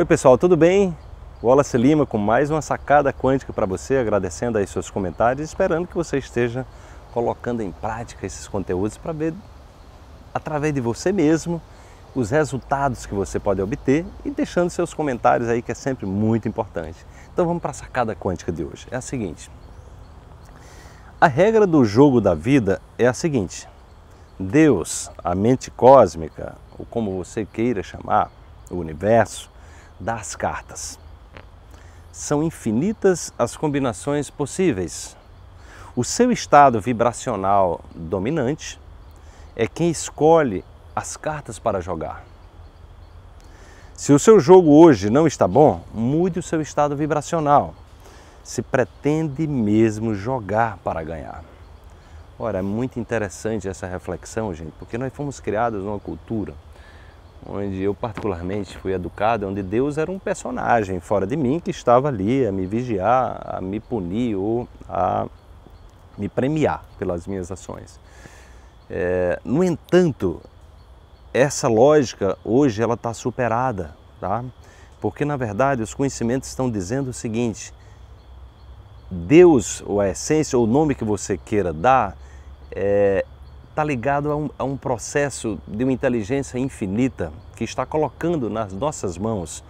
Oi pessoal, tudo bem? Wallace Lima com mais uma sacada quântica para você, agradecendo aí seus comentários, esperando que você esteja colocando em prática esses conteúdos para ver através de você mesmo os resultados que você pode obter e deixando seus comentários aí que é sempre muito importante. Então vamos para a sacada quântica de hoje. É a seguinte: a regra do jogo da vida é a seguinte: Deus, a mente cósmica, ou como você queira chamar, o universo, das cartas. São infinitas as combinações possíveis. O seu estado vibracional dominante é quem escolhe as cartas para jogar. Se o seu jogo hoje não está bom, mude o seu estado vibracional. Se pretende mesmo jogar para ganhar. Ora, é muito interessante essa reflexão, gente, porque nós fomos criados numa cultura onde eu particularmente fui educado, onde Deus era um personagem fora de mim que estava ali a me vigiar, a me punir ou a me premiar pelas minhas ações. É, no entanto, essa lógica hoje ela está superada, tá? Porque na verdade os conhecimentos estão dizendo o seguinte: Deus ou a essência ou o nome que você queira dar é, está ligado a um, a um processo de uma inteligência infinita que está colocando nas nossas mãos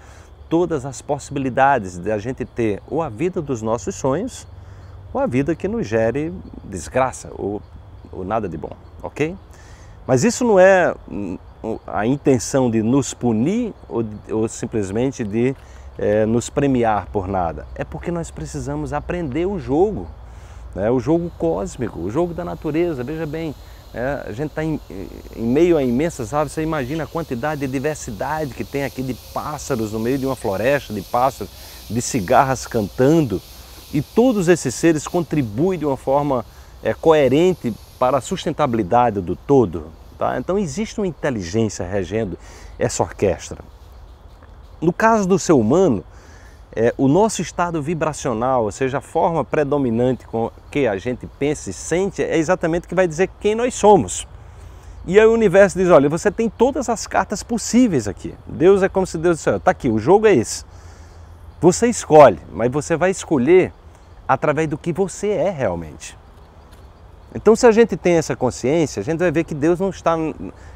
todas as possibilidades de a gente ter ou a vida dos nossos sonhos ou a vida que nos gere desgraça ou, ou nada de bom, ok? Mas isso não é hum, a intenção de nos punir ou, ou simplesmente de é, nos premiar por nada. É porque nós precisamos aprender o jogo, né? o jogo cósmico, o jogo da natureza. Veja bem, é, a gente está em, em, meio a imensas aves, você imagina a quantidade de diversidade que tem aqui de pássaros no meio de uma floresta de pássaros, de cigarras cantando. E todos esses seres contribuem de uma forma é, coerente para a sustentabilidade do todo. Tá? Então existe uma inteligência regendo essa orquestra. No caso do ser humano, é, o nosso estado vibracional, ou seja, a forma predominante com que a gente pensa e sente, é exatamente o que vai dizer quem nós somos. E aí o universo diz: olha, você tem todas as cartas possíveis aqui. Deus é como se Deus dissesse: está aqui, o jogo é esse. Você escolhe, mas você vai escolher através do que você é realmente. Então, se a gente tem essa consciência, a gente vai ver que Deus não está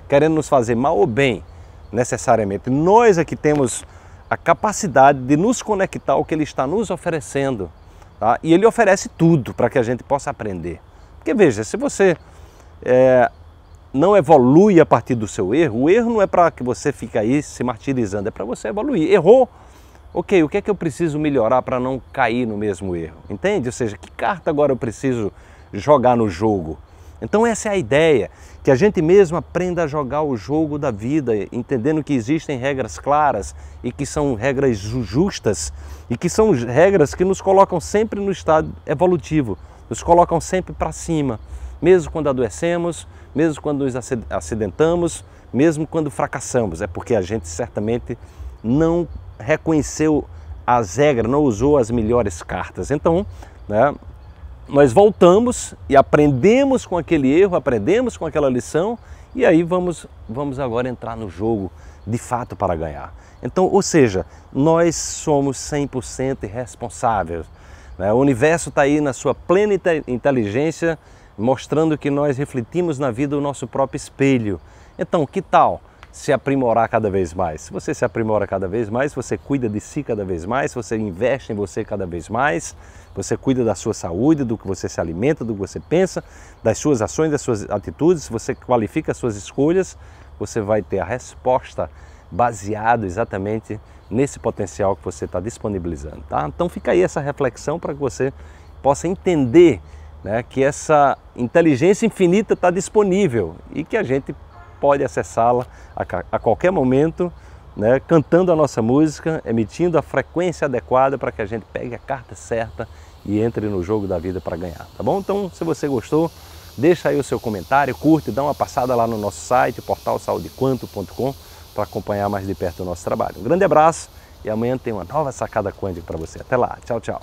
querendo nos fazer mal ou bem, necessariamente. Nós é que temos a capacidade de nos conectar ao que ele está nos oferecendo. Tá? E ele oferece tudo para que a gente possa aprender. Porque veja, se você é, não evolui a partir do seu erro, o erro não é para que você fique aí se martirizando, é para você evoluir. Errou, ok, o que é que eu preciso melhorar para não cair no mesmo erro? Entende? Ou seja, que carta agora eu preciso jogar no jogo então essa é a ideia, que a gente mesmo aprenda a jogar o jogo da vida, entendendo que existem regras claras e que são regras justas e que são regras que nos colocam sempre no estado evolutivo, nos colocam sempre para cima, mesmo quando adoecemos, mesmo quando nos acidentamos, mesmo quando fracassamos, é porque a gente certamente não reconheceu as regras, não usou as melhores cartas. Então, né, nós voltamos e aprendemos com aquele erro, aprendemos com aquela lição e aí vamos, vamos agora entrar no jogo de fato para ganhar. Então, ou seja, nós somos 100% responsáveis. Né? O universo está aí na sua plena inteligência, mostrando que nós refletimos na vida o nosso próprio espelho. Então, que tal? se aprimorar cada vez mais. Se você se aprimora cada vez mais, você cuida de si cada vez mais, você investe em você cada vez mais, você cuida da sua saúde, do que você se alimenta, do que você pensa, das suas ações, das suas atitudes, você qualifica as suas escolhas, você vai ter a resposta baseado exatamente nesse potencial que você está disponibilizando, tá? Então fica aí essa reflexão para que você possa entender né, que essa inteligência infinita está disponível e que a gente pode acessá-la a, a qualquer momento, né, cantando a nossa música, emitindo a frequência adequada para que a gente pegue a carta certa e entre no jogo da vida para ganhar, tá bom? Então, se você gostou, deixa aí o seu comentário, curte, dá uma passada lá no nosso site, portalsaudequanto.com, para acompanhar mais de perto o nosso trabalho. Um grande abraço e amanhã tem uma nova sacada quântica para você. Até lá, tchau, tchau.